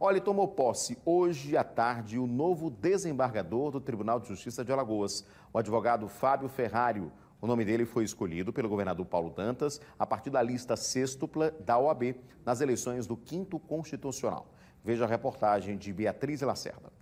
Olha, tomou posse hoje à tarde o novo desembargador do Tribunal de Justiça de Alagoas, o advogado Fábio Ferrário. O nome dele foi escolhido pelo governador Paulo Dantas a partir da lista sextupla da OAB nas eleições do quinto constitucional. Veja a reportagem de Beatriz Lacerda.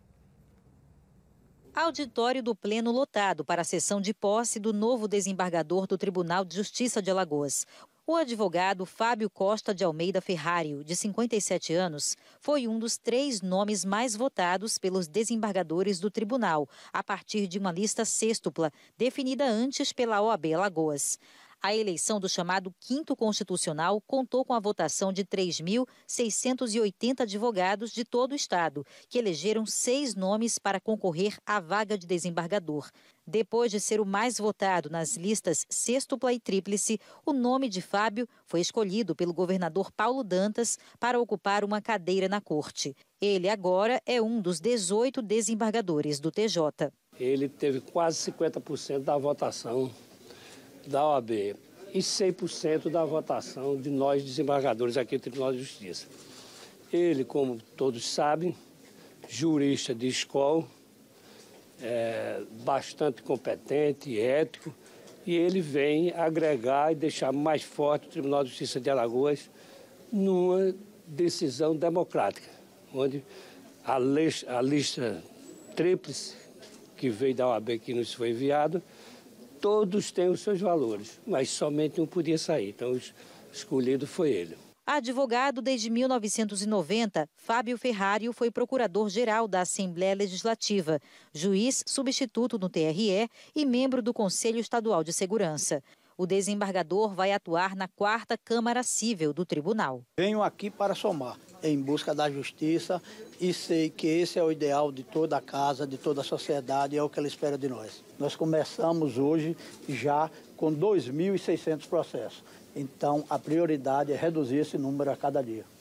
Auditório do Pleno lotado para a sessão de posse do novo desembargador do Tribunal de Justiça de Alagoas. O advogado Fábio Costa de Almeida Ferrari, de 57 anos, foi um dos três nomes mais votados pelos desembargadores do tribunal, a partir de uma lista sextupla, definida antes pela OAB Lagoas. A eleição do chamado Quinto Constitucional contou com a votação de 3.680 advogados de todo o Estado, que elegeram seis nomes para concorrer à vaga de desembargador. Depois de ser o mais votado nas listas sextupla e tríplice, o nome de Fábio foi escolhido pelo governador Paulo Dantas para ocupar uma cadeira na corte. Ele agora é um dos 18 desembargadores do TJ. Ele teve quase 50% da votação da OAB e 100% da votação de nós desembargadores aqui do Tribunal de Justiça. Ele, como todos sabem, jurista de escola, é, bastante competente, ético, e ele vem agregar e deixar mais forte o Tribunal de Justiça de Alagoas numa decisão democrática, onde a, lista, a lista tríplice que veio da OAB que nos foi enviada Todos têm os seus valores, mas somente um podia sair, então escolhido foi ele. Advogado desde 1990, Fábio Ferrário foi procurador-geral da Assembleia Legislativa, juiz substituto no TRE e membro do Conselho Estadual de Segurança o desembargador vai atuar na quarta Câmara civil do Tribunal. Venho aqui para somar em busca da justiça e sei que esse é o ideal de toda a casa, de toda a sociedade, é o que ela espera de nós. Nós começamos hoje já com 2.600 processos, então a prioridade é reduzir esse número a cada dia.